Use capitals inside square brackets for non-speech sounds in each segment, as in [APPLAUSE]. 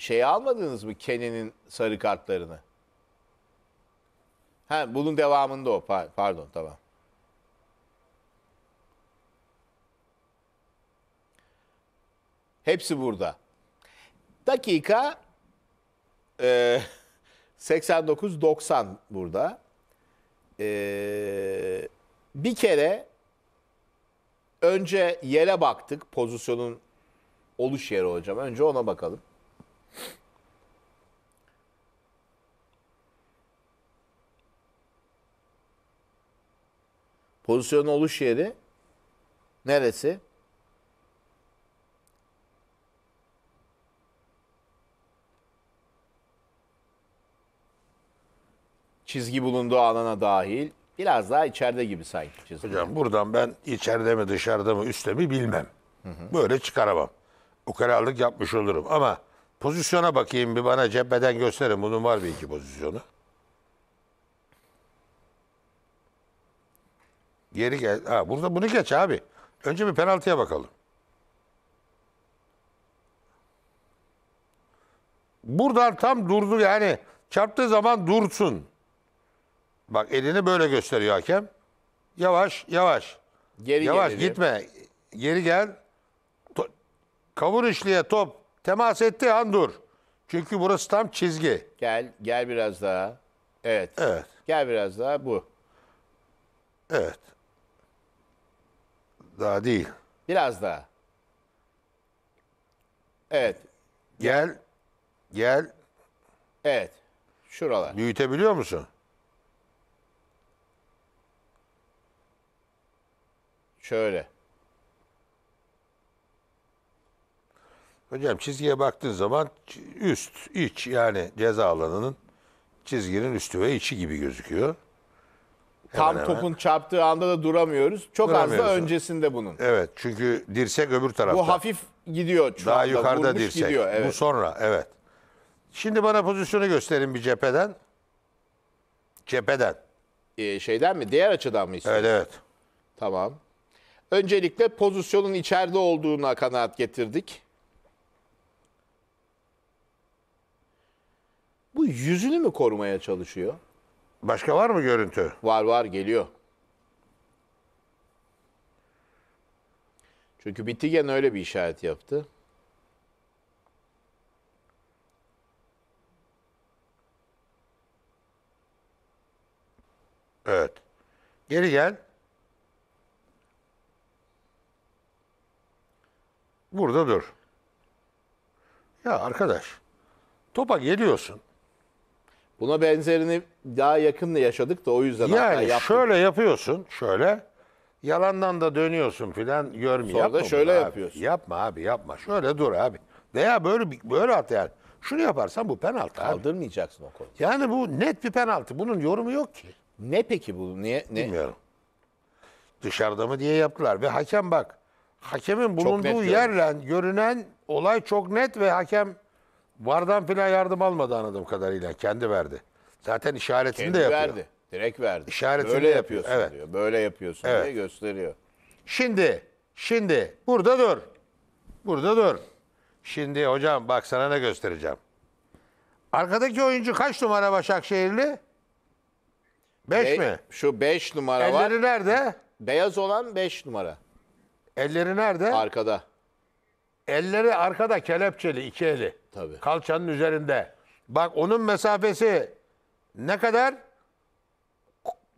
şey almadınız mı Kenen'in sarı kartlarını? Ha, bunun devamında o. Pardon tamam. Hepsi burada. Dakika e, 89-90 [LAUGHS] burada. E, bir kere önce yere baktık. Pozisyonun oluş yeri hocam. Önce ona bakalım. Pozisyonun oluş yeri neresi? Çizgi bulunduğu alana dahil. Biraz daha içeride gibi sanki çizgi. Hocam buradan ben içeride mi dışarıda mı üstte mi bilmem. Hı hı. Böyle çıkaramam. Ukalalık yapmış olurum ama pozisyona bakayım bir bana cepheden gösterin. Bunun var bir iki pozisyonu. Diğeri gel. Ha, burada bunu geç abi. Önce bir penaltıya bakalım. Buradan tam durdu yani çarptığı zaman dursun. Bak elini böyle gösteriyor hakem. Yavaş yavaş. Geri yavaş gelelim. gitme. Geri gel. kavur işliye top temas etti an dur. Çünkü burası tam çizgi. Gel gel biraz daha. Evet. Evet. Gel biraz daha bu. Evet. Daha değil. Biraz daha. Evet. Gel. Gel. Evet. Şuralar. Büyütebiliyor musun? Şöyle. Hocam çizgiye baktığın zaman üst, iç yani ceza alanının çizginin üstü ve içi gibi gözüküyor. Tam hemen. topun çarptığı anda da duramıyoruz. Çok az da öncesinde bunun. Evet çünkü dirsek öbür tarafta. Bu hafif gidiyor. Şu Daha anda. yukarıda Vurmuş dirsek. Gidiyor, evet. Bu sonra evet. Şimdi bana pozisyonu gösterin bir cepheden. Cepheden. Ee, şeyden mi? Diğer açıdan mı istiyorsun? Evet evet. Tamam. Öncelikle pozisyonun içeride olduğuna kanaat getirdik. Bu yüzünü mü korumaya çalışıyor? Başka var mı görüntü? Var var geliyor. Çünkü Bitigen öyle bir işaret yaptı. Evet. Geri gel. Burada dur. Ya arkadaş, topa geliyorsun. Buna benzerini daha yakın yaşadık da o yüzden hatta Yani yaptık. şöyle yapıyorsun, şöyle. Yalandan da dönüyorsun filan görmüyor. Sonra da şöyle yapıyorsun. Yapma abi yapma. Şöyle dur abi. Veya böyle böyle at yani. Şunu yaparsan bu penaltı abi. Kaldırmayacaksın o konu? Yani bu net bir penaltı. Bunun yorumu yok ki. Ne peki bu? Niye? Ne? Bilmiyorum. Dışarıda mı diye yaptılar. Ve hakem bak. Hakemin bulunduğu net yerle görünen olay çok net ve hakem Vardan filan yardım almadı anladığım kadarıyla. Kendi verdi. Zaten işaretini Kendi de yapıyor. Kendi verdi. Direkt verdi. İşaretini Böyle de yapıyor. yapıyorsun Evet. diyor. Böyle yapıyorsun Evet. diye gösteriyor. Şimdi, şimdi burada dur. Burada dur. Şimdi hocam bak sana ne göstereceğim. Arkadaki oyuncu kaç numara Başakşehirli? Beş Be- mi? Şu beş numara var. Elleri nerede? Beyaz olan beş numara. Elleri nerede? Arkada. Elleri arkada kelepçeli iki eli. Tabii. Kalçanın üzerinde. Bak onun mesafesi ne kadar?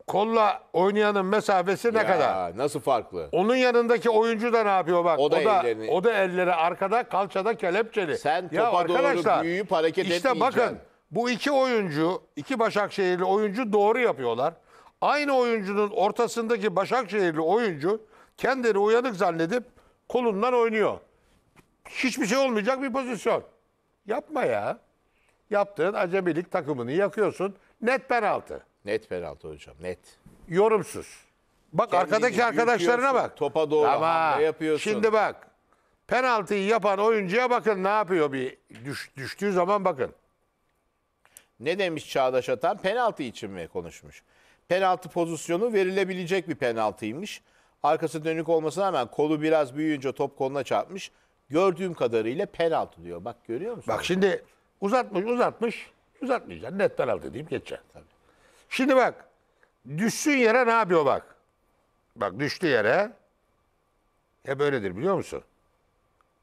Kolla oynayanın mesafesi ne Ya, kadar? Nasıl farklı? Onun yanındaki oyuncu da ne yapıyor bak? O O da ellerini- o da elleri arkada, kalçada kelepçeli. Sen topa doğru büyüyüp hareket İşte etmeyeceksin. bakın bu iki oyuncu, iki Başakşehirli oyuncu doğru yapıyorlar. Aynı oyuncunun ortasındaki Başakşehirli oyuncu kendini uyanık zannedip kolundan oynuyor hiçbir şey olmayacak bir pozisyon. Yapma ya. Yaptığın acemilik takımını yakıyorsun. Net penaltı. Net penaltı hocam net. Yorumsuz. Bak Kendini arkadaki arkadaşlarına bak. Topa doğru Ama hamle yapıyorsun. Şimdi bak. Penaltıyı yapan oyuncuya bakın ne yapıyor bir düş, düştüğü zaman bakın. Ne demiş Çağdaş Atan? Penaltı için mi konuşmuş? Penaltı pozisyonu verilebilecek bir penaltıymış. Arkası dönük olmasına rağmen kolu biraz büyüyünce top koluna çarpmış. Gördüğüm kadarıyla penaltı diyor. Bak görüyor musun? Bak şimdi uzatmış uzatmış uzatmayacaksın. Net penaltı deyip geçeceksin. Tabii. Şimdi bak düşsün yere ne yapıyor bak. Bak düştü yere. Hep böyledir biliyor musun?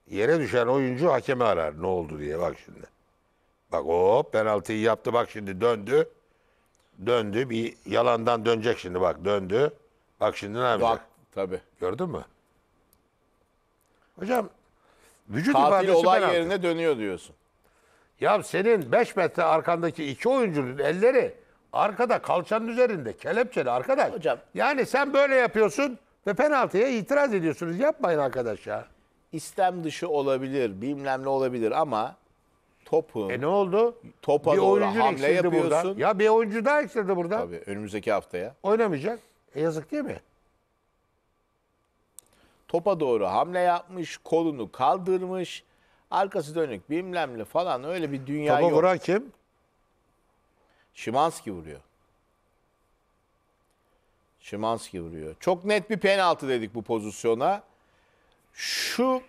Yere düşen oyuncu hakeme arar ne oldu diye bak şimdi. Bak o penaltıyı yaptı bak şimdi döndü. Döndü bir yalandan dönecek şimdi bak döndü. Bak şimdi ne yapacak? Bak tabii. Gördün mü? Hocam Vücut Katil ifadesi olay penaltı. yerine dönüyor diyorsun. Ya senin 5 metre arkandaki iki oyuncunun elleri arkada kalçanın üzerinde kelepçeli arkadaş. Hocam. Yani sen böyle yapıyorsun ve penaltıya itiraz ediyorsunuz. Yapmayın arkadaş ya. İstem dışı olabilir, bilmem ne olabilir ama topun E ne oldu? topa bir doğru hamle yapıyorsun. burada. Ya bir oyuncu daha eksildi burada. Tabii önümüzdeki haftaya. Oynamayacak. E yazık değil mi? topa doğru hamle yapmış, kolunu kaldırmış. Arkası dönük bilmem falan öyle bir dünya Topa yok. vuran kim? Şimanski vuruyor. Şimanski vuruyor. Çok net bir penaltı dedik bu pozisyona. Şu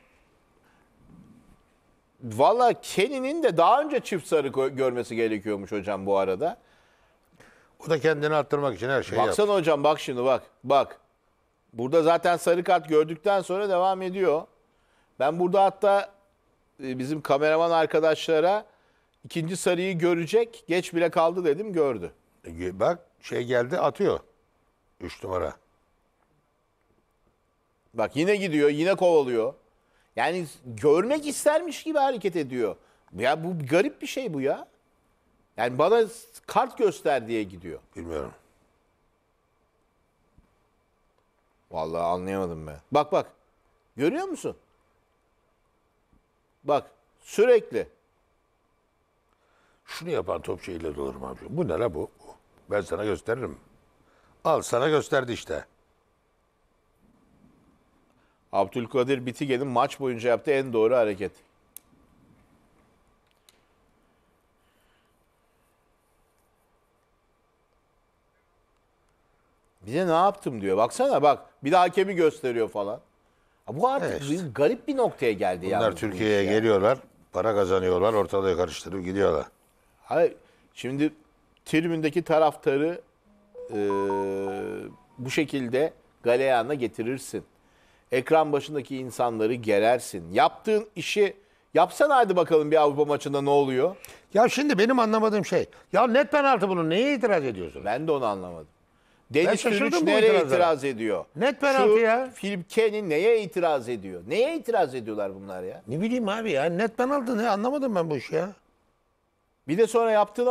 Valla Kenny'nin de daha önce çift sarı görmesi gerekiyormuş hocam bu arada. O da kendini arttırmak için her şeyi Baksana yaptı. hocam bak şimdi bak. Bak. Burada zaten sarı kart gördükten sonra devam ediyor. Ben burada hatta e, bizim kameraman arkadaşlara ikinci sarıyı görecek. Geç bile kaldı dedim gördü. E, bak şey geldi atıyor. üç numara. Bak yine gidiyor yine kovalıyor. Yani görmek istermiş gibi hareket ediyor. Ya bu garip bir şey bu ya. Yani bana kart göster diye gidiyor. Bilmiyorum. Vallahi anlayamadım ben. Bak bak. Görüyor musun? Bak sürekli. Şunu yapan topçu ileri olur mu abi? Bu ne la bu? Ben sana gösteririm. Al sana gösterdi işte. Abdülkadir Bitige'nin maç boyunca yaptığı en doğru hareket. Bize ne yaptım diyor. Baksana bak bir de hakemi gösteriyor falan. bu artık Evet. bir- garip bir noktaya geldi. Bunlar Türkiye'ye iş geliyorlar, para kazanıyorlar, ortalığı karıştırıp gidiyorlar. Hayır, şimdi tribündeki taraftarı e, bu şekilde galeyana getirirsin. Ekran başındaki insanları gerersin. Yaptığın işi yapsana hadi bakalım bir Avrupa maçında ne oluyor? Ya şimdi benim anlamadığım şey, ya net penaltı bunu, neye itiraz ediyorsun? Ben de onu anlamadım. Deniz Türüç nereye itiraz, ediyor? Net penaltı Şu ya. Filmke'nin neye itiraz ediyor? Neye itiraz ediyorlar bunlar ya? Ne bileyim abi ya net penaltı ne anlamadım ben bu işi ya. Bir de sonra yaptığı